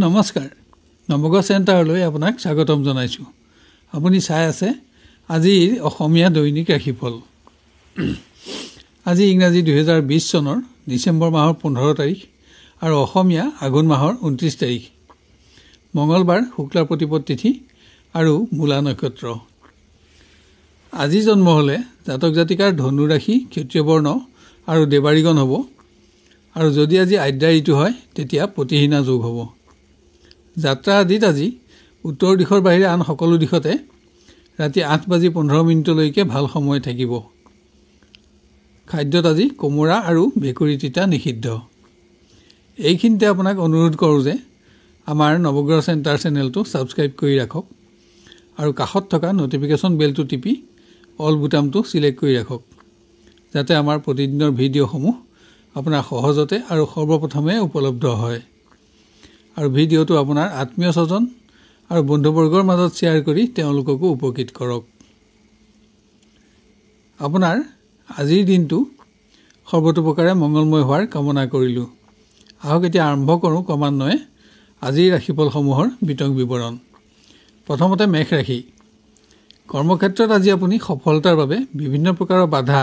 নমস্কাৰ নৱগ চেণ্টাৰলৈ আপোনাক স্বাগতম জনাইছোঁ আপুনি চাই আছে আজিৰ অসমীয়া দৈনিক ৰাশিফল আজি ইংৰাজী দুহেজাৰ বিছ চনৰ ডিচেম্বৰ মাহৰ পোন্ধৰ তাৰিখ আৰু অসমীয়া আঘোণ মাহৰ ঊনত্ৰিছ তাৰিখ মঙলবাৰ শুক্লা প্ৰতিপদ তিথি আৰু মূলা নক্ষত্ৰ আজি জন্ম হ'লে জাতক জাতিকাৰ ধনুৰাশি ক্ষত্ৰিয়বৰ্ণ আৰু দেৱাৰীগণ হ'ব আৰু যদি আজি আদ্যা ঋতু হয় তেতিয়া প্ৰতিহীনা যোগ হ'ব যাত্ৰা আদিত আজি উত্তৰ দিশৰ বাহিৰে আন সকলো দিশতে ৰাতি আঠ বাজি পোন্ধৰ মিনিটলৈকে ভাল সময় থাকিব খাদ্যত আজি কোমোৰা আৰু ভেকুৰী তিতা নিষিদ্ধ এইখিনিতে আপোনাক অনুৰোধ কৰোঁ যে আমাৰ নৱগ্ৰহ চেণ্টাৰ চেনেলটো ছাবস্ক্ৰাইব কৰি ৰাখক আৰু কাষত থকা নটিফিকেশ্যন বেলটো টিপি অল বুটামটো ছিলেক্ট কৰি ৰাখক যাতে আমাৰ প্ৰতিদিনৰ ভিডিঅ'সমূহ আপোনাৰ সহজতে আৰু সৰ্বপ্ৰথমে উপলব্ধ হয় আৰু ভিডিঅ'টো আপোনাৰ আত্মীয় স্বজন আৰু বন্ধুবৰ্গৰ মাজত শ্বেয়াৰ কৰি তেওঁলোককো উপকৃত কৰক আপোনাৰ আজিৰ দিনটো সৰ্বতোপ্ৰকাৰে মংগলময় হোৱাৰ কামনা কৰিলোঁ আহক এতিয়া আৰম্ভ কৰোঁ ক্ৰমান্বয়ে আজিৰ ৰাশিফলসমূহৰ বিতং বিৱৰণ প্ৰথমতে মেঘ ৰাশি কৰ্মক্ষেত্ৰত আজি আপুনি সফলতাৰ বাবে বিভিন্ন প্ৰকাৰৰ বাধা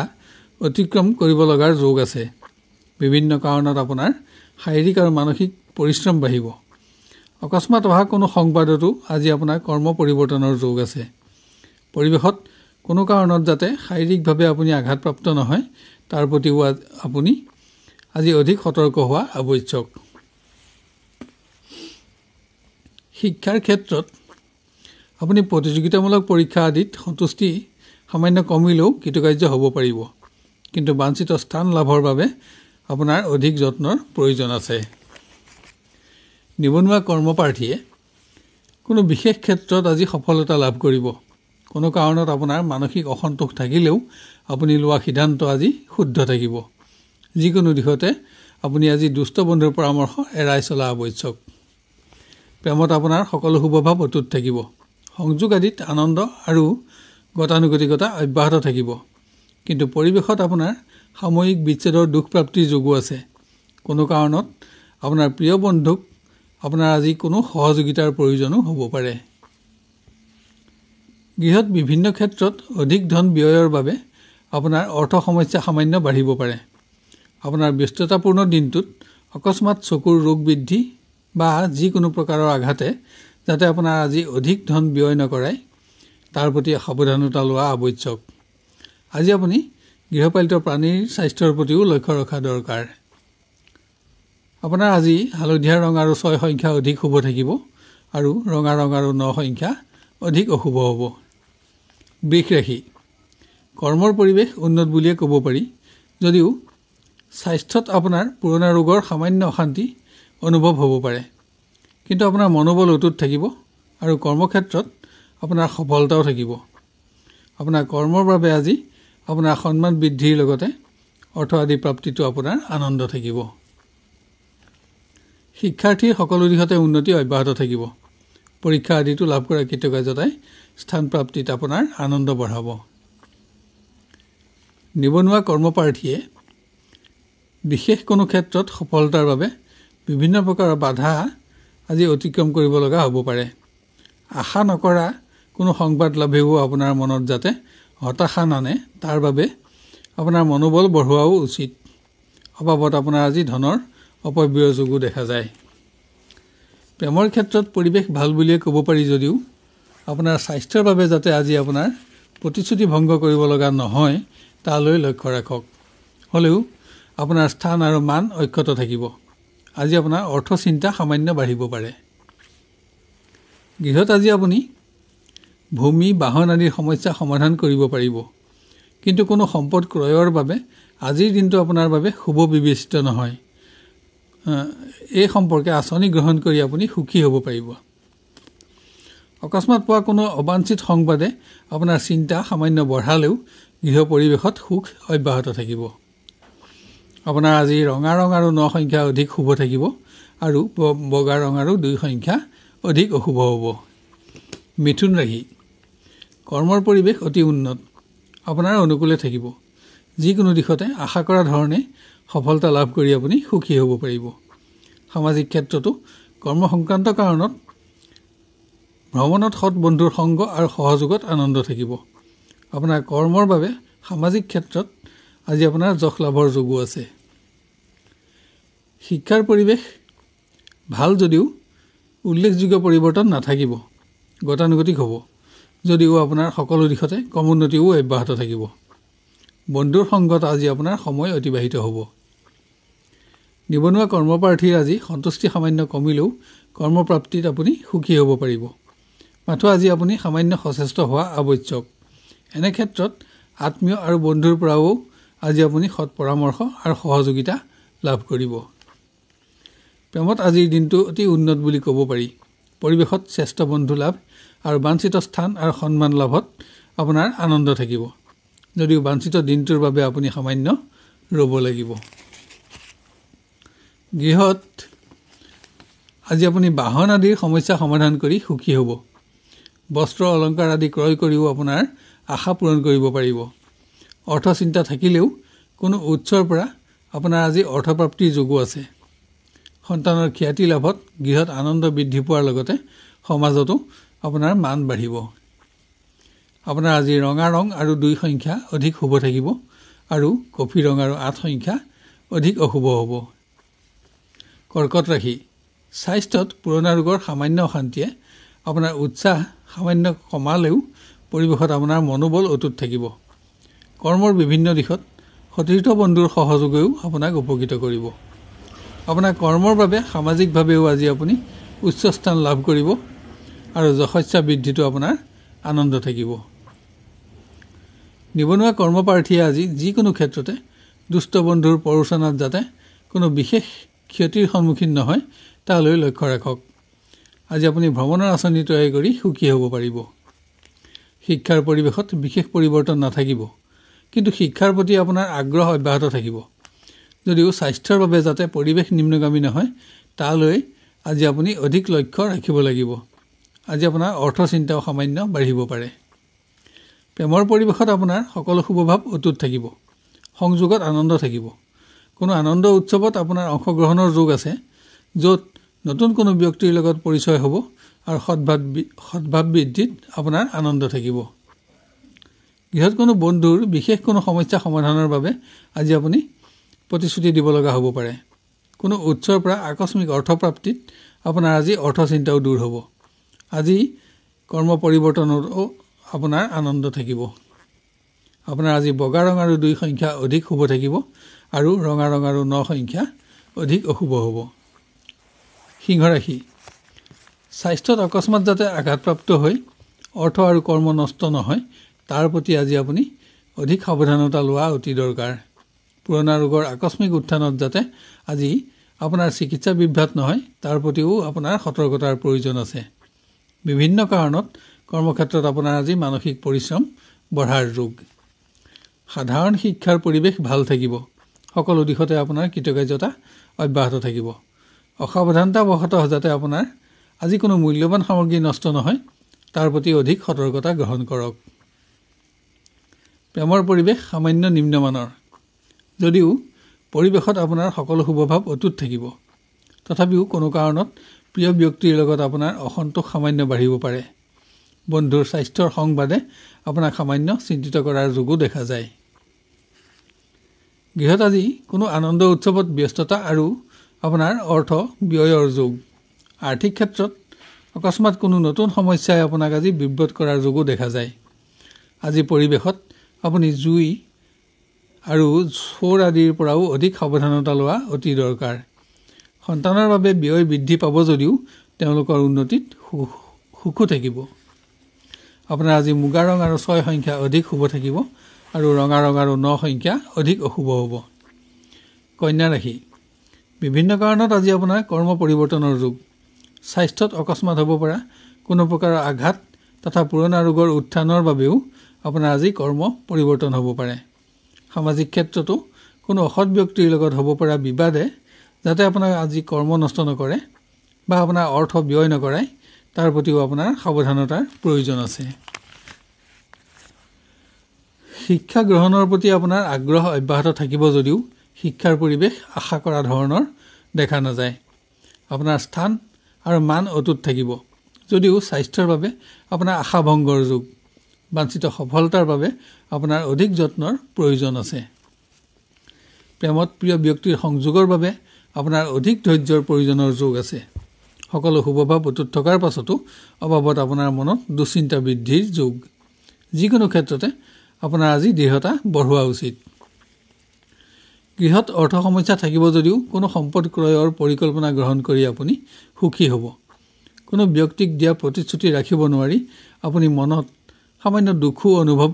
অতিক্ৰম কৰিব লগাৰ যোগ আছে বিভিন্ন কাৰণত আপোনাৰ শাৰীৰিক আৰু মানসিক পৰিশ্ৰম বাঢ়িব অকস্মাত অহা কোনো সংবাদতো আজি আপোনাৰ কৰ্ম পৰিৱৰ্তনৰ যোগ আছে পৰিৱেশত কোনো কাৰণত যাতে শাৰীৰিকভাৱে আপুনি আঘাতপ্ৰাপ্ত নহয় তাৰ প্ৰতিও আপুনি আজি অধিক সতৰ্ক হোৱা আৱশ্যক শিক্ষাৰ ক্ষেত্ৰত আপুনি প্ৰতিযোগিতামূলক পৰীক্ষা আদিত সন্তুষ্টি সামান্য কমিলেও কৃতকাৰ্য হ'ব পাৰিব কিন্তু বাঞ্চিত স্থান লাভৰ বাবে আপোনাৰ অধিক যত্নৰ প্ৰয়োজন আছে নিবনুৱা কৰ্মপ্ৰাৰ্থীয়ে কোনো বিশেষ ক্ষেত্ৰত আজি সফলতা লাভ কৰিব কোনো কাৰণত আপোনাৰ মানসিক অসন্তোষ থাকিলেও আপুনি লোৱা সিদ্ধান্ত আজি শুদ্ধ থাকিব যিকোনো দিশতে আপুনি আজি দুষ্ট বন্ধুৰ পৰামৰ্শ এৰাই চলা আৱশ্যক প্ৰেমত আপোনাৰ সকলো শুভভাৱ অটুট থাকিব সংযোগ আদিত আনন্দ আৰু গতানুগতিকতা অব্যাহত থাকিব কিন্তু পৰিৱেশত আপোনাৰ সাময়িক বিচ্ছেদৰ দুখ প্ৰাপ্তিৰ যোগো আছে কোনো কাৰণত আপোনাৰ প্ৰিয় বন্ধুক আপোনাৰ আজি কোনো সহযোগিতাৰ প্ৰয়োজনো হ'ব পাৰে গৃহত বিভিন্ন ক্ষেত্ৰত অধিক ধন ব্যয়ৰ বাবে আপোনাৰ অৰ্থ সমস্যা সামান্য বাঢ়িব পাৰে আপোনাৰ ব্যস্ততাপূৰ্ণ দিনটোত অকস্মাত চকুৰ ৰোগ বৃদ্ধি বা যিকোনো প্ৰকাৰৰ আঘাতে যাতে আপোনাৰ আজি অধিক ধন ব্যয় নকৰাই তাৰ প্ৰতি সাৱধানতা লোৱা আৱশ্যক আজি আপুনি গৃহপালিত প্ৰাণীৰ স্বাস্থ্যৰ প্ৰতিও লক্ষ্য ৰখা দৰকাৰ আপোনাৰ আজি হালধীয়া ৰং আৰু ছয় সংখ্যা অধিক শুভ থাকিব আৰু ৰঙা ৰং আৰু ন সংখ্যা অধিক অশুভ হ'ব বিষ ৰাশি কৰ্মৰ পৰিৱেশ উন্নত বুলিয়ে ক'ব পাৰি যদিও স্বাস্থ্যত আপোনাৰ পুৰণা ৰোগৰ সামান্য অশান্তি অনুভৱ হ'ব পাৰে কিন্তু আপোনাৰ মনোবল অটুট থাকিব আৰু কৰ্মক্ষেত্ৰত আপোনাৰ সফলতাও থাকিব আপোনাৰ কৰ্মৰ বাবে আজি আপোনাৰ সন্মান বৃদ্ধিৰ লগতে অৰ্থ আদি প্ৰাপ্তিটো আপোনাৰ আনন্দ থাকিব শিক্ষাৰ্থীৰ সকলো দিশতে উন্নতি অব্যাহত থাকিব পৰীক্ষা আদিটো লাভ কৰা কৃতজ্ঞতাই স্থান প্ৰাপ্তিত আপোনাৰ আনন্দ বঢ়াব নিবনুৱা কৰ্মপাৰ্থীয়ে বিশেষ কোনো ক্ষেত্ৰত সফলতাৰ বাবে বিভিন্ন প্ৰকাৰৰ বাধা আজি অতিক্ৰম কৰিব লগা হ'ব পাৰে আশা নকৰা কোনো সংবাদ লাভেও আপোনাৰ মনত যাতে হতাশা নানে তাৰ বাবে আপোনাৰ মনোবল বঢ়োৱাও উচিত অবাবত আপোনাৰ আজি ধনৰ অপব্যয় যোগো দেখা যায় প্ৰেমৰ ক্ষেত্ৰত পৰিৱেশ ভাল বুলিয়েই ক'ব পাৰি যদিও আপোনাৰ স্বাস্থ্যৰ বাবে যাতে আজি আপোনাৰ প্ৰতিশ্ৰুতি ভংগ কৰিব লগা নহয় তালৈ লক্ষ্য ৰাখক হ'লেও আপোনাৰ স্থান আৰু মান অক্ষত থাকিব আজি আপোনাৰ অৰ্থ চিন্তা সামান্য বাঢ়িব পাৰে গৃহত আজি আপুনি ভূমি বাহন আদিৰ সমস্যা সমাধান কৰিব পাৰিব কিন্তু কোনো সম্পদ ক্ৰয়ৰ বাবে আজিৰ দিনটো আপোনাৰ বাবে শুভ বিবেচিত নহয় এই সম্পৰ্কে আঁচনি গ্ৰহণ কৰি আপুনি সুখী হ'ব পাৰিব অকস্মাত পোৱা কোনো অবাঞ্চিত সংবাদে আপোনাৰ চিন্তা সামান্য বঢ়ালেও গৃহ পৰিৱেশত সুখ অব্যাহত থাকিব আপোনাৰ আজি ৰঙা ৰং আৰু ন সংখ্যা অধিক শুভ থাকিব আৰু বগা ৰং আৰু দুই সংখ্যা অধিক অশুভ হ'ব মিথুন ৰাহি কৰ্মৰ পৰিৱেশ অতি উন্নত আপোনাৰ অনুকূলে থাকিব যিকোনো দিশতে আশা কৰা ধৰণে সফলতা লাভ কৰি আপুনি সুখী হ'ব পাৰিব সামাজিক ক্ষেত্ৰতো কৰ্ম সংক্ৰান্ত কাৰণত ভ্ৰমণত সৎ বন্ধুৰ সংগ আৰু সহযোগত আনন্দ থাকিব আপোনাৰ কৰ্মৰ বাবে সামাজিক ক্ষেত্ৰত আজি আপোনাৰ যশ লাভৰ যোগো আছে শিক্ষাৰ পৰিৱেশ ভাল যদিও উল্লেখযোগ্য পৰিৱৰ্তন নাথাকিব গতানুগতিক হ'ব যদিও আপোনাৰ সকলো দিশতে কমোন্নতিও অব্যাহত থাকিব বন্ধুৰ সংগত আজি আপোনাৰ সময় অতিবাহিত হ'ব নিবনুৱা কৰ্মপ্ৰাৰ্থীৰ আজি সন্তুষ্টি সামান্য কমিলেও কৰ্মপ্ৰাপ্তিত আপুনি সুখী হ'ব পাৰিব মাথো আজি আপুনি সামান্য সচেষ্ট হোৱা আৱশ্যক এনে ক্ষেত্ৰত আত্মীয় আৰু বন্ধুৰ পৰাও আজি আপুনি সৎ পৰামৰ্শ আৰু সহযোগিতা লাভ কৰিব প্ৰেমত আজিৰ দিনটো অতি উন্নত বুলি ক'ব পাৰি পৰিৱেশত শ্ৰেষ্ঠ বন্ধু লাভ আৰু বাঞ্চিত স্থান আৰু সন্মান লাভত আপোনাৰ আনন্দ থাকিব যদিও বাঞ্চিত দিনটোৰ বাবে আপুনি সামান্য ৰ'ব লাগিব গৃহত আজি আপুনি বাহন আদিৰ সমস্যা সমাধান কৰি সুখী হ'ব বস্ত্ৰ অলংকাৰ আদি ক্ৰয় কৰিও আপোনাৰ আশা পূৰণ কৰিব পাৰিব অৰ্থ চিন্তা থাকিলেও কোনো উৎসৰ পৰা আপোনাৰ আজি অৰ্থপ্ৰাপ্তিৰ যোগো আছে সন্তানৰ খ্যাতি লাভত গৃহত আনন্দ বৃদ্ধি পোৱাৰ লগতে সমাজতো আপোনাৰ মান বাঢ়িব আপোনাৰ আজি ৰঙা ৰং আৰু দুই সংখ্যা অধিক শুভ থাকিব আৰু কফি ৰং আৰু আঠ সংখ্যা অধিক অশুভ হ'ব কৰ্কট ৰাখি স্বাস্থ্যত পুৰণা ৰোগৰ সামান্য অশান্তিয়ে আপোনাৰ উৎসাহ সামান্য কমালেও পৰিৱেশত আপোনাৰ মনোবল অটুট থাকিব কৰ্মৰ বিভিন্ন দিশত সতীৰ্থ বন্ধুৰ সহযোগেও আপোনাক উপকৃত কৰিব আপোনাৰ কৰ্মৰ বাবে সামাজিকভাৱেও আজি আপুনি উচ্চ স্থান লাভ কৰিব আৰু যশস্যা বৃদ্ধিটো আপোনাৰ আনন্দ থাকিব নিবনুৱা কৰ্মপ্ৰাৰ্থীয়ে আজি যিকোনো ক্ষেত্ৰতে দুষ্ট বন্ধুৰ প্ৰৰোচনাত যাতে কোনো বিশেষ ক্ষতিৰ সন্মুখীন নহয় তালৈ লক্ষ্য ৰাখক আজি আপুনি ভ্ৰমণৰ আঁচনি তৈয়াৰ কৰি সুখী হ'ব পাৰিব শিক্ষাৰ পৰিৱেশত বিশেষ পৰিৱৰ্তন নাথাকিব কিন্তু শিক্ষাৰ প্ৰতি আপোনাৰ আগ্ৰহ অব্যাহত থাকিব যদিও স্বাস্থ্যৰ বাবে যাতে পৰিৱেশ নিম্নগামী নহয় তালৈ আজি আপুনি অধিক লক্ষ্য ৰাখিব লাগিব আজি আপোনাৰ অৰ্থ চিন্তাও সামান্য বাঢ়িব পাৰে প্ৰেমৰ পৰিৱেশত আপোনাৰ সকলো শুভভাৱ অটুট থাকিব সংযোগত আনন্দ থাকিব কোনো আনন্দ উৎসৱত আপোনাৰ অংশগ্ৰহণৰ যোগ আছে য'ত নতুন কোনো ব্যক্তিৰ লগত পৰিচয় হ'ব আৰু সদভাৱ সদভাৱ বৃদ্ধিত আপোনাৰ আনন্দ থাকিব গৃহত কোনো বন্ধুৰ বিশেষ কোনো সমস্যা সমাধানৰ বাবে আজি আপুনি প্ৰতিশ্ৰুতি দিব লগা হ'ব পাৰে কোনো উৎসৰ পৰা আকস্মিক অৰ্থপ্ৰাপ্তিত আপোনাৰ আজি অৰ্থচিন্তাও দূৰ হ'ব আজি কৰ্ম পৰিৱৰ্তনতো আপোনাৰ আনন্দ থাকিব আপোনাৰ আজি বগা ৰং আৰু দুই সংখ্যা অধিক শুভ থাকিব আৰু ৰঙা ৰঙা আৰু ন সংখ্যা অধিক অশুভ হ'ব সিংহ ৰাশি স্বাস্থ্যত অকস্মাত যাতে আঘাতপ্ৰাপ্ত হৈ অৰ্থ আৰু কৰ্ম নষ্ট নহয় তাৰ প্ৰতি আজি আপুনি অধিক সাৱধানতা লোৱা অতি দৰকাৰ পুৰণা ৰোগৰ আকস্মিক উত্থানত যাতে আজি আপোনাৰ চিকিৎসা বিভ্ৰাত নহয় তাৰ প্ৰতিও আপোনাৰ সতৰ্কতাৰ প্ৰয়োজন আছে বিভিন্ন কাৰণত কৰ্মক্ষেত্ৰত আপোনাৰ আজি মানসিক পৰিশ্ৰম বঢ়াৰ যোগ সাধাৰণ শিক্ষাৰ পৰিৱেশ ভাল থাকিব সকলো দিশতে আপোনাৰ কৃতকাৰ্যতা অব্যাহত থাকিব অসাৱধানতাবশতঃ যাতে আপোনাৰ আজি কোনো মূল্যৱান সামগ্ৰী নষ্ট নহয় তাৰ প্ৰতি অধিক সতৰ্কতা গ্ৰহণ কৰক প্ৰেমৰ পৰিৱেশ সামান্য নিম্নমানৰ যদিও পৰিৱেশত আপোনাৰ সকলো শুভভাৱ অটুট থাকিব তথাপিও কোনো কাৰণত প্ৰিয় ব্যক্তিৰ লগত আপোনাৰ অসন্তোষ সামান্য বাঢ়িব পাৰে বন্ধুৰ স্বাস্থ্যৰ সংবাদে আপোনাক সামান্য চিন্তিত কৰাৰ যোগো দেখা যায় গৃহত আজি কোনো আনন্দ উৎসৱত ব্যস্ততা আৰু আপোনাৰ অৰ্থ ব্যয়ৰ যোগ আৰ্থিক ক্ষেত্ৰত অকস্মাত কোনো নতুন সমস্যাই আপোনাক আজি বিব্ৰত কৰাৰ যোগো দেখা যায় আজি পৰিৱেশত আপুনি জুই আৰু চোৰ আদিৰ পৰাও অধিক সাৱধানতা লোৱা অতি দৰকাৰ সন্তানৰ বাবে ব্যয় বৃদ্ধি পাব যদিও তেওঁলোকৰ উন্নতিত সুখো থাকিব আপোনাৰ আজি মুগা ৰং আৰু ছয় সংখ্যা অধিক শুভ থাকিব আৰু ৰঙা ৰঙাৰো ন সংখ্যা অধিক অশুভ হ'ব কন্যা ৰাশি বিভিন্ন কাৰণত আজি আপোনাৰ কৰ্ম পৰিৱৰ্তনৰ যুগ স্বাস্থ্যত অকস্মাত হ'ব পৰা কোনো প্ৰকাৰৰ আঘাত তথা পুৰণা ৰোগৰ উত্থানৰ বাবেও আপোনাৰ আজি কৰ্ম পৰিৱৰ্তন হ'ব পাৰে সামাজিক ক্ষেত্ৰতো কোনো অসৎ ব্যক্তিৰ লগত হ'ব পৰা বিবাদে যাতে আপোনাৰ আজি কৰ্ম নষ্ট নকৰে বা আপোনাৰ অৰ্থ ব্যয় নকৰায় তাৰ প্ৰতিও আপোনাৰ সাৱধানতাৰ প্ৰয়োজন আছে শিক্ষা গ্ৰহণৰ প্ৰতি আপোনাৰ আগ্ৰহ অব্যাহত থাকিব যদিও শিক্ষাৰ পৰিৱেশ আশা কৰা ধৰণৰ দেখা নাযায় আপোনাৰ স্থান আৰু মান অটুট থাকিব যদিও স্বাস্থ্যৰ বাবে আপোনাৰ আশা ভংগৰ যুগ বাঞ্চিত সফলতাৰ বাবে আপোনাৰ অধিক যত্নৰ প্ৰয়োজন আছে প্ৰেমত প্ৰিয় ব্যক্তিৰ সংযোগৰ বাবে আপোনাৰ অধিক ধৈৰ্যৰ প্ৰয়োজনৰ যোগ আছে সকলো শুভভাৱ অটুট থকাৰ পাছতো অভাৱত আপোনাৰ মনত দুশ্চিন্তা বৃদ্ধিৰ যোগ যিকোনো ক্ষেত্ৰতে আপোনাৰ আজি দৃঢ়তা বঢ়োৱা উচিত গৃহত অৰ্থ সমস্যা থাকিব যদিও কোনো সম্পদ ক্ৰয়ৰ পৰিকল্পনা গ্ৰহণ কৰি আপুনি সুখী হ'ব কোনো ব্যক্তিক দিয়া প্ৰতিশ্ৰুতি ৰাখিব নোৱাৰি আপুনি মনত সামান্য দুখো অনুভৱ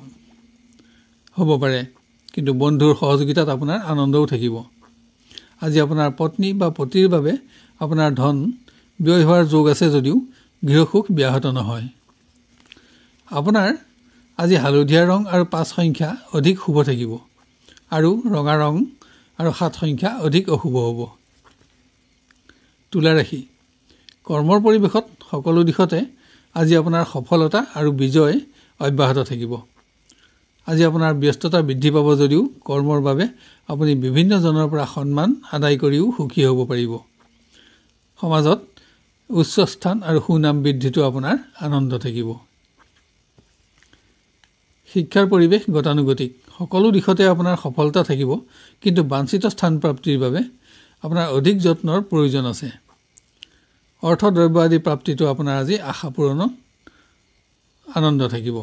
হ'ব পাৰে কিন্তু বন্ধুৰ সহযোগিতাত আপোনাৰ আনন্দও থাকিব আজি আপোনাৰ পত্নী বা পতিৰ বাবে আপোনাৰ ধন ব্যয় হোৱাৰ যোগ আছে যদিও গৃহসুখ ব্যাহত নহয় আপোনাৰ আজি হালধীয়া ৰং আৰু পাঁচ সংখ্যা অধিক শুভ থাকিব আৰু ৰঙা ৰং আৰু সাত সংখ্যা অধিক অশুভ হ'ব তুলা ৰাশি কৰ্মৰ পৰিৱেশত সকলো দিশতে আজি আপোনাৰ সফলতা আৰু বিজয় অব্যাহত থাকিব আজি আপোনাৰ ব্যস্ততা বৃদ্ধি পাব যদিও কৰ্মৰ বাবে আপুনি বিভিন্নজনৰ পৰা সন্মান আদায় কৰিও সুখী হ'ব পাৰিব সমাজত উচ্চ স্থান আৰু সুনাম বৃদ্ধিটো আপোনাৰ আনন্দ থাকিব শিক্ষাৰ পৰিৱেশ গতানুগতিক সকলো দিশতে আপোনাৰ সফলতা থাকিব কিন্তু বাঞ্চিত স্থান প্ৰাপ্তিৰ বাবে আপোনাৰ অধিক যত্নৰ প্ৰয়োজন আছে অৰ্থ দ্ৰব্য আদি প্ৰাপ্তিটো আপোনাৰ আজি আশা পূৰণত আনন্দ থাকিব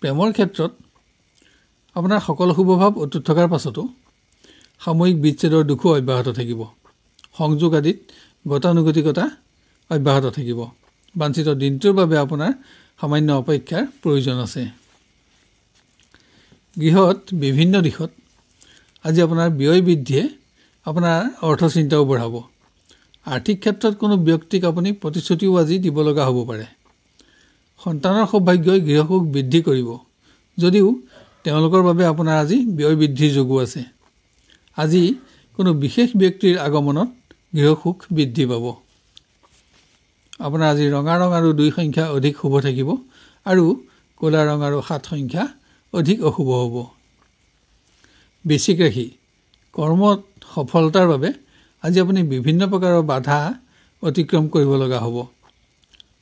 প্ৰেমৰ ক্ষেত্ৰত আপোনাৰ সকলো শুভভাৱ অটুট থকাৰ পাছতো সাময়িক বিচ্ছেদৰ দুখো অব্যাহত থাকিব সংযোগ আদিত গতানুগতিকতা অব্যাহত থাকিব বাঞ্চিত দিনটোৰ বাবে আপোনাৰ সামান্য অপেক্ষাৰ প্ৰয়োজন আছে গৃহত বিভিন্ন দিশত আজি আপোনাৰ ব্যয় বৃদ্ধিয়ে আপোনাৰ অৰ্থচিন্তাও বঢ়াব আৰ্থিক ক্ষেত্ৰত কোনো ব্যক্তিক আপুনি প্ৰতিশ্ৰুতিও আজি দিব লগা হ'ব পাৰে সন্তানৰ সৌভাগ্যই গৃহসুগ বৃদ্ধি কৰিব যদিও তেওঁলোকৰ বাবে আপোনাৰ আজি ব্যয় বৃদ্ধিৰ যোগো আছে আজি কোনো বিশেষ ব্যক্তিৰ আগমনত গৃহসুখ বৃদ্ধি পাব আপোনাৰ আজি ৰঙা ৰং আৰু দুই সংখ্যা অধিক শুভ থাকিব আৰু ক'লা ৰং আৰু সাত সংখ্যা অধিক অশুভ হ'ব বেচিক ৰাশি কৰ্মত সফলতাৰ বাবে আজি আপুনি বিভিন্ন প্ৰকাৰৰ বাধা অতিক্ৰম কৰিব লগা হ'ব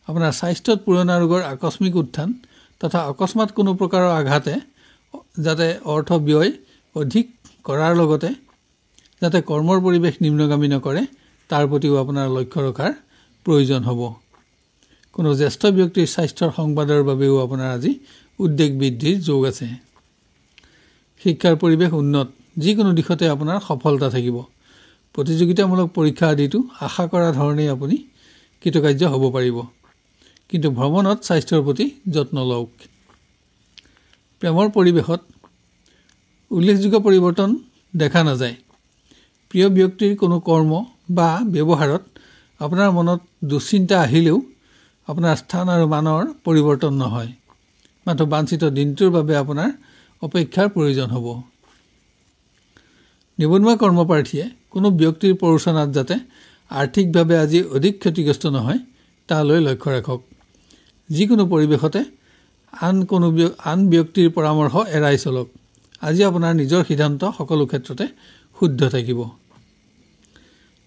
আপোনাৰ স্বাস্থ্যত পুৰণা ৰোগৰ আকস্মিক উত্থান তথা অকস্মাত কোনো প্ৰকাৰৰ আঘাতে যাতে অৰ্থ ব্যয় অধিক কৰাৰ লগতে যাতে কৰ্মৰ পৰিৱেশ নিম্নগামী নকৰে তাৰ প্ৰতিও আপোনাৰ লক্ষ্য ৰখাৰ প্ৰয়োজন হ'ব কোনো জ্যেষ্ঠ ব্যক্তিৰ স্বাস্থ্যৰ সংবাদৰ বাবেও আপোনাৰ আজি উদ্বেগ বৃদ্ধিৰ যোগ আছে শিক্ষাৰ পৰিৱেশ উন্নত যিকোনো দিশতে আপোনাৰ সফলতা থাকিব প্ৰতিযোগিতামূলক পৰীক্ষা আদিটো আশা কৰা ধৰণেই আপুনি কৃতকাৰ্য হ'ব পাৰিব কিন্তু ভ্ৰমণত স্বাস্থ্যৰ প্ৰতি যত্ন লওক প্ৰেমৰ পৰিৱেশত উল্লেখযোগ্য পৰিৱৰ্তন দেখা নাযায় প্ৰিয় ব্যক্তিৰ কোনো কৰ্ম বা ব্যৱহাৰত আপোনাৰ মনত দুশ্চিন্তা আহিলেও আপোনাৰ স্থান আৰু মানৰ পৰিৱৰ্তন নহয় মাথো বাঞ্চিত দিনটোৰ বাবে আপোনাৰ অপেক্ষাৰ প্ৰয়োজন হ'ব নিবনুৱা কৰ্মপ্ৰাৰ্থীয়ে কোনো ব্যক্তিৰ প্ৰৰোচনাত যাতে আৰ্থিকভাৱে আজি অধিক ক্ষতিগ্ৰস্ত নহয় তালৈ লক্ষ্য ৰাখক যিকোনো পৰিৱেশতে আন কোনো আন ব্যক্তিৰ পৰামৰ্শ এৰাই চলক আজি আপোনাৰ নিজৰ সিদ্ধান্ত সকলো ক্ষেত্ৰতে শুদ্ধ থাকিব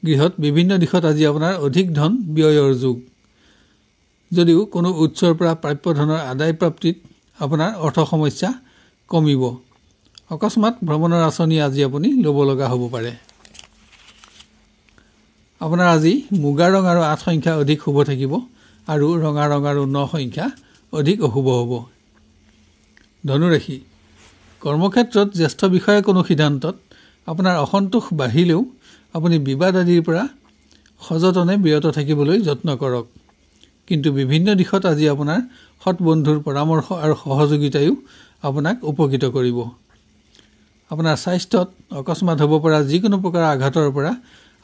গৃহত বিভিন্ন দিশত আজি আপোনাৰ অধিক ধন ব্যয়ৰ যুগ যদিও কোনো উৎসৰ পৰা প্ৰাপ্য ধনৰ আদায় প্ৰাপ্তিত আপোনাৰ অৰ্থ সমস্যা কমিব অকস্মাত ভ্ৰমণৰ আঁচনি আজি আপুনি ল'ব লগা হ'ব পাৰে আপোনাৰ আজি মুগা ৰং আৰু আঠ সংখ্যা অধিক শুভ থাকিব আৰু ৰঙা ৰং আৰু ন সংখ্যা অধিক অশুভ হ'ব ধনুৰাশি কৰ্মক্ষেত্ৰত জ্যেষ্ঠ বিষয়ে কোনো সিদ্ধান্তত আপোনাৰ অসন্তোষ বাঢ়িলেও আপুনি বিবাদ আদিৰ পৰা সযতনে বিৰত থাকিবলৈ যত্ন কৰক কিন্তু বিভিন্ন দিশত আজি আপোনাৰ সৎ বন্ধুৰ পৰামৰ্শ আৰু সহযোগিতায়ো আপোনাক উপকৃত কৰিব আপোনাৰ স্বাস্থ্যত অকস্মাত হ'ব পৰা যিকোনো প্ৰকাৰৰ আঘাতৰ পৰা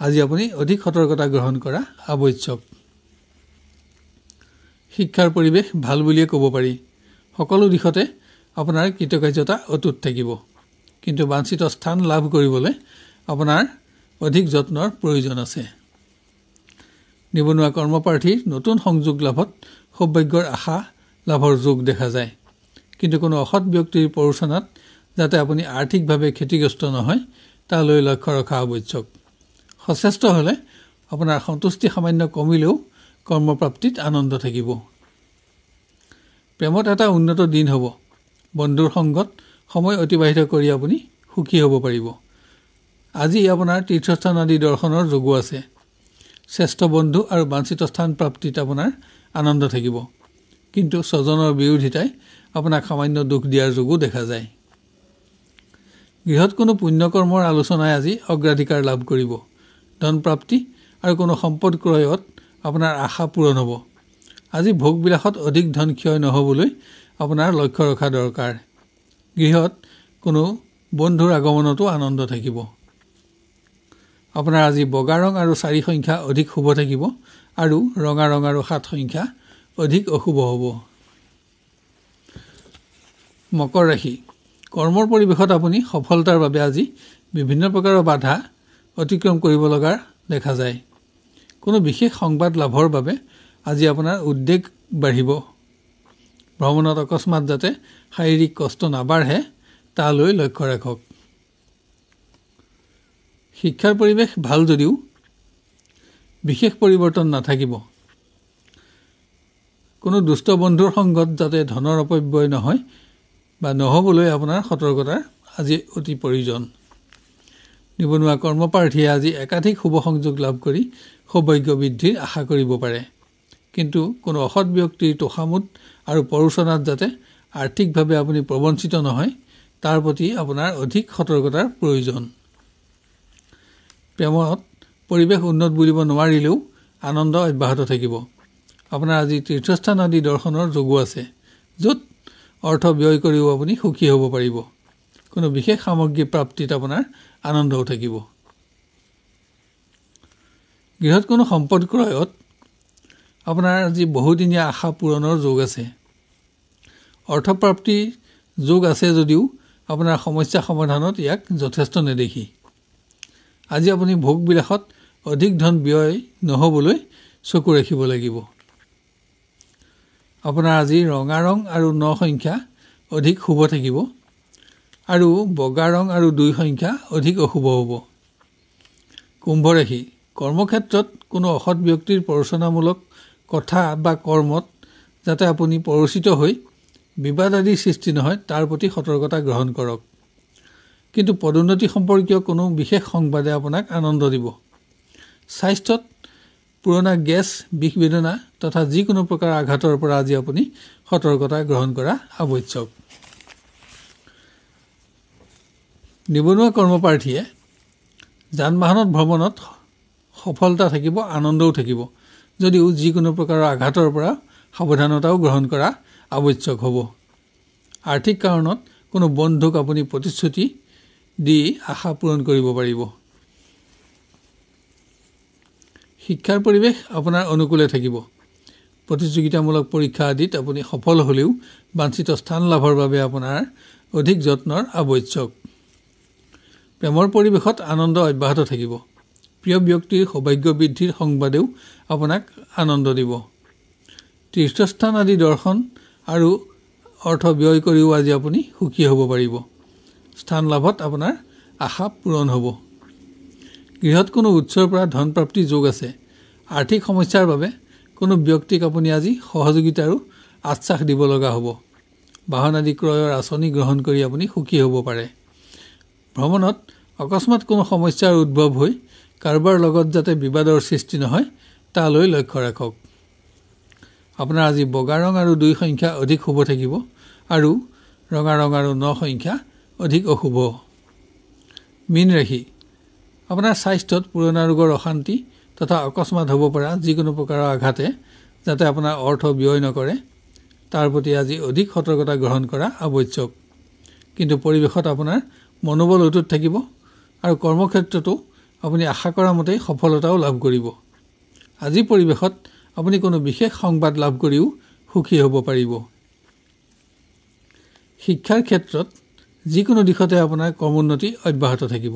আজি আপুনি অধিক সতৰ্কতা গ্ৰহণ কৰা আৱশ্যক শিক্ষাৰ পৰিৱেশ ভাল বুলিয়ে ক'ব পাৰি সকলো দিশতে আপোনাৰ কৃতকাৰ্যতা অটুট থাকিব কিন্তু বাঞ্চিত স্থান লাভ কৰিবলৈ আপোনাৰ অধিক যত্নৰ প্ৰয়োজন আছে নিবনুৱা কৰ্মপ্ৰাৰ্থী নতুন সংযোগ লাভত সৌভাগ্যৰ আশা লাভৰ যোগ দেখা যায় কিন্তু কোনো অসৎ ব্যক্তিৰ পৰোচনাত যাতে আপুনি আৰ্থিকভাৱে ক্ষতিগ্ৰস্ত নহয় তালৈ লক্ষ্য ৰখা আৱশ্যক সচেষ্ট হ'লে আপোনাৰ সন্তুষ্টি সামান্য কমিলেও কৰ্মপ্ৰাপ্তিত আনন্দ থাকিব প্ৰেমত এটা উন্নত দিন হ'ব বন্ধুৰ সংগত সময় অতিবাহিত কৰি আপুনি সুখী হ'ব পাৰিব আজি আপোনাৰ তীৰ্থস্থান আদি দৰ্শনৰ যোগো আছে শ্ৰেষ্ঠ বন্ধু আৰু বাঞ্চিত স্থান প্ৰাপ্তিত আপোনাৰ আনন্দ থাকিব কিন্তু স্বজনৰ বিৰোধিতাই আপোনাক সামান্য দুখ দিয়াৰ যোগো দেখা যায় গৃহত কোনো পুণ্যকৰ্মৰ আলোচনাই আজি অগ্ৰাধিকাৰ লাভ কৰিব ধন প্ৰাপ্তি আৰু কোনো সম্পদ ক্ৰয়ত আপোনাৰ আশা পূৰণ হ'ব আজি ভোগবিলাসত অধিক ধন ক্ষয় নহ'বলৈ আপোনাৰ লক্ষ্য ৰখা দৰকাৰ গৃহত কোনো বন্ধুৰ আগমনতো আনন্দ থাকিব আপোনাৰ আজি বগা ৰং আৰু চাৰি সংখ্যা অধিক শুভ থাকিব আৰু ৰঙা ৰং আৰু সাত সংখ্যা অধিক অশুভ হ'ব মকৰ ৰাশি কৰ্মৰ পৰিৱেশত আপুনি সফলতাৰ বাবে আজি বিভিন্ন প্ৰকাৰৰ বাধা অতিক্ৰম কৰিব লগাৰ দেখা যায় কোনো বিশেষ সংবাদ লাভৰ বাবে আজি আপোনাৰ উদ্বেগ বাঢ়িব ভ্ৰমণত অকস্মাত যাতে শাৰীৰিক কষ্ট নাবাঢ়ে তালৈ লক্ষ্য ৰাখক শিক্ষাৰ পৰিৱেশ ভাল যদিও বিশেষ পৰিৱৰ্তন নাথাকিব কোনো দুষ্ট বন্ধুৰ সংগত যাতে ধনৰ অপব্যয় নহয় বা নহ'বলৈ আপোনাৰ সতৰ্কতাৰ আজি অতি প্ৰয়োজন নিবনুৱা কৰ্মপ্ৰাৰ্থীয়ে আজি একাধিক শুভ সংযোগ লাভ কৰি সৌভাগ্য বৃদ্ধিৰ আশা কৰিব পাৰে কিন্তু কোনো অসৎ ব্যক্তিৰ তোষামোদ আৰু পৰোচনাত যাতে আৰ্থিকভাৱে আপুনি প্ৰবঞ্চিত নহয় তাৰ প্ৰতি আপোনাৰ অধিক সতৰ্কতাৰ প্ৰয়োজন প্ৰেমত পৰিৱেশ উন্নত বুলিব নোৱাৰিলেও আনন্দ অব্যাহত থাকিব আপোনাৰ আজি তীৰ্থস্থান আদি দৰ্শনৰ যোগো আছে য'ত অৰ্থ ব্যয় কৰিও আপুনি সুখী হ'ব পাৰিব কোনো বিশেষ সামগ্ৰী প্ৰাপ্তিত আপোনাৰ আনন্দও থাকিব গৃহত কোনো সম্পদ ক্ৰয়ত আপোনাৰ আজি বহুদিনীয়া আশা পূৰণৰ যোগ আছে অৰ্থপ্ৰাপ্তিৰ যোগ আছে যদিও আপোনাৰ সমস্যা সমাধানত ইয়াক যথেষ্ট নেদেখি আজি আপুনি ভোগবিলাসত অধিক ধন ব্যয় নহ'বলৈ চকু ৰাখিব লাগিব আপোনাৰ আজি ৰঙা ৰং আৰু ন সংখ্যা অধিক শুভ থাকিব আৰু বগা ৰং আৰু দুই সংখ্যা অধিক অশুভ হ'ব কুম্ভ ৰাশি কৰ্মক্ষেত্ৰত কোনো অসৎ ব্যক্তিৰ প্ৰৰচনামূলক কথা বা কৰ্মত যাতে আপুনি প্ৰৰোচিত হৈ বিবাদ আদিৰ সৃষ্টি নহয় তাৰ প্ৰতি সতৰ্কতা গ্ৰহণ কৰক কিন্তু পদোন্নতি সম্পৰ্কীয় কোনো বিশেষ সংবাদে আপোনাক আনন্দ দিব স্বাস্থ্যত পুৰণা গেছ বিষ বেদনা তথা যিকোনো প্ৰকাৰৰ আঘাতৰ পৰা আজি আপুনি সতৰ্কতা গ্ৰহণ কৰা আৱশ্যক নিবনুৱা কৰ্মপ্ৰাৰ্থীয়ে যান বাহনত ভ্ৰমণত সফলতা থাকিব আনন্দও থাকিব যদিও যিকোনো প্ৰকাৰৰ আঘাতৰ পৰা সাৱধানতাও গ্ৰহণ কৰা আৱশ্যক হ'ব আৰ্থিক কাৰণত কোনো বন্ধুক আপুনি প্ৰতিশ্ৰুতি দি আশা পূৰণ কৰিব পাৰিব শিক্ষাৰ পৰিৱেশ আপোনাৰ অনুকূলে থাকিব প্ৰতিযোগিতামূলক পৰীক্ষা আদিত আপুনি সফল হ'লেও বাঞ্চিত স্থান লাভৰ বাবে আপোনাৰ অধিক যত্নৰ আৱশ্যক প্ৰেমৰ পৰিৱেশত আনন্দ অব্যাহত থাকিব প্ৰিয় ব্যক্তিৰ সৌভাগ্য বৃদ্ধিৰ সংবাদেও আপোনাক আনন্দ দিব তীৰ্থস্থান আদি দৰ্শন আৰু অৰ্থ ব্যয় কৰিও আজি আপুনি সুখী হ'ব পাৰিব স্থান লাভত আপোনাৰ আশা পূৰণ হ'ব গৃহত কোনো উৎসৰ পৰা ধন প্ৰাপ্তিৰ যোগ আছে আৰ্থিক সমস্যাৰ বাবে কোনো ব্যক্তিক আপুনি আজি সহযোগিতা আৰু আশ্বাস দিব লগা হ'ব বাহন আদি ক্ৰয়ৰ আঁচনি গ্ৰহণ কৰি আপুনি সুখী হ'ব পাৰে ভ্ৰমণত অকস্মাত কোনো সমস্যাৰ উদ্ভৱ হৈ কাৰোবাৰ লগত যাতে বিবাদৰ সৃষ্টি নহয় তালৈ লক্ষ্য ৰাখক আপোনাৰ আজি বগা ৰং আৰু দুই সংখ্যা অধিক শুভ থাকিব আৰু ৰঙা ৰং আৰু ন সংখ্যা অধিক অশুভ মীন ৰাশি আপোনাৰ স্বাস্থ্যত পুৰণা ৰোগৰ অশান্তি তথা অকস্মাত হ'ব পৰা যিকোনো প্ৰকাৰৰ আঘাতে যাতে আপোনাৰ অৰ্থ ব্যয় নকৰে তাৰ প্ৰতি আজি অধিক সতৰ্কতা গ্ৰহণ কৰা আৱশ্যক কিন্তু পৰিৱেশত আপোনাৰ মনোবল অটুট থাকিব আৰু কৰ্মক্ষেত্ৰতো আপুনি আশা কৰা মতেই সফলতাও লাভ কৰিব আজি পৰিৱেশত আপুনি কোনো বিশেষ সংবাদ লাভ কৰিও সুখী হ'ব পাৰিব শিক্ষাৰ ক্ষেত্ৰত যিকোনো দিশতে আপোনাৰ কম উন্নতি অব্যাহত থাকিব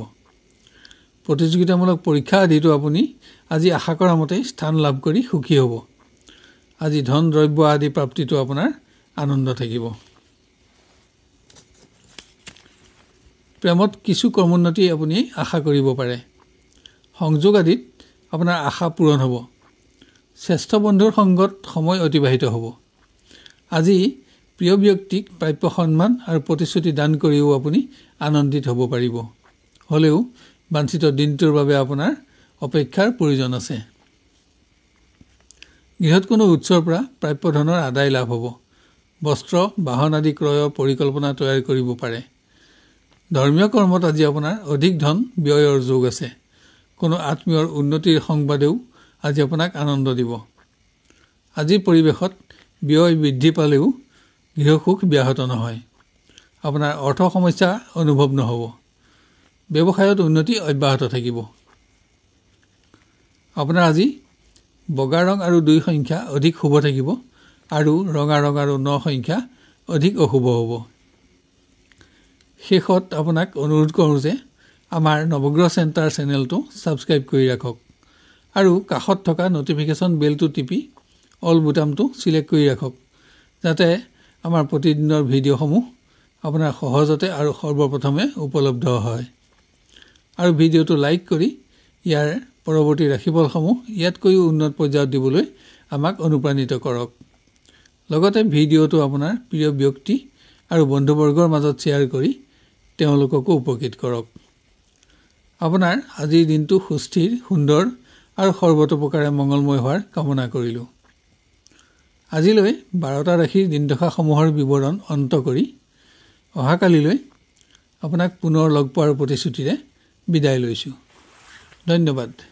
প্ৰতিযোগিতামূলক পৰীক্ষা আদিতো আপুনি আজি আশা কৰা মতেই স্থান লাভ কৰি সুখী হ'ব আজি ধন দ্ৰব্য আদি প্ৰাপ্তিটো আপোনাৰ আনন্দ থাকিব প্ৰেমত কিছু কৰ্মোন্নতি আপুনি আশা কৰিব পাৰে সংযোগ আদিত আপোনাৰ আশা পূৰণ হ'ব শ্ৰেষ্ঠ বন্ধুৰ সংগত সময় অতিবাহিত হ'ব আজি প্ৰিয় ব্যক্তিক প্ৰাপ্য সন্মান আৰু প্ৰতিশ্ৰুতি দান কৰিও আপুনি আনন্দিত হ'ব পাৰিব হ'লেও বাঞ্চিত দিনটোৰ বাবে আপোনাৰ অপেক্ষাৰ প্ৰয়োজন আছে গৃহত কোনো উৎসৰ পৰা প্ৰাপ্য ধনৰ আদায় লাভ হ'ব বস্ত্ৰ বাহন আদি ক্ৰয়ৰ পৰিকল্পনা তৈয়াৰ কৰিব পাৰে ধৰ্মীয় কৰ্মত আজি আপোনাৰ অধিক ধন ব্যয়ৰ যোগ আছে কোনো আত্মীয়ৰ উন্নতিৰ সংবাদেও আজি আপোনাক আনন্দ দিব আজিৰ পৰিৱেশত ব্যয় বৃদ্ধি পালেও গৃহসুখ ব্যাহত নহয় আপোনাৰ অৰ্থ সমস্যা অনুভৱ নহ'ব ব্যৱসায়ত উন্নতি অব্যাহত থাকিব আপোনাৰ আজি বগা ৰং আৰু দুই সংখ্যা অধিক শুভ থাকিব আৰু ৰঙা ৰং আৰু ন সংখ্যা অধিক অশুভ হ'ব শেষত আপোনাক অনুৰোধ কৰোঁ যে আমাৰ নৱগ্ৰহ চেণ্টাৰ চেনেলটো ছাবস্ক্ৰাইব কৰি ৰাখক আৰু কাষত থকা নটিফিকেশ্যন বেলটো টিপি অল বুটামটো চিলেক্ট কৰি ৰাখক যাতে আমাৰ প্ৰতিদিনৰ ভিডিঅ'সমূহ আপোনাৰ সহজতে আৰু সৰ্বপ্ৰথমে উপলব্ধ হয় আৰু ভিডিঅ'টো লাইক কৰি ইয়াৰ পৰৱৰ্তী ৰাশিফলসমূহ ইয়াতকৈও উন্নত পৰ্যায়ত দিবলৈ আমাক অনুপ্ৰাণিত কৰক লগতে ভিডিঅ'টো আপোনাৰ প্ৰিয় ব্যক্তি আৰু বন্ধুবৰ্গৰ মাজত শ্বেয়াৰ কৰি তেওঁলোককো উপকৃত কৰক আপোনাৰ আজিৰ দিনটো সুস্থিৰ সুন্দৰ আৰু সৰ্বতোপ্ৰকাৰে মংগলময় হোৱাৰ কামনা কৰিলোঁ আজিলৈ বাৰটা ৰাশিৰ দিনদশাসমূহৰ বিৱৰণ অন্ত কৰি অহাকালিলৈ আপোনাক পুনৰ লগ পোৱাৰ প্ৰতিশ্ৰুতিৰে বিদায় লৈছোঁ ধন্যবাদ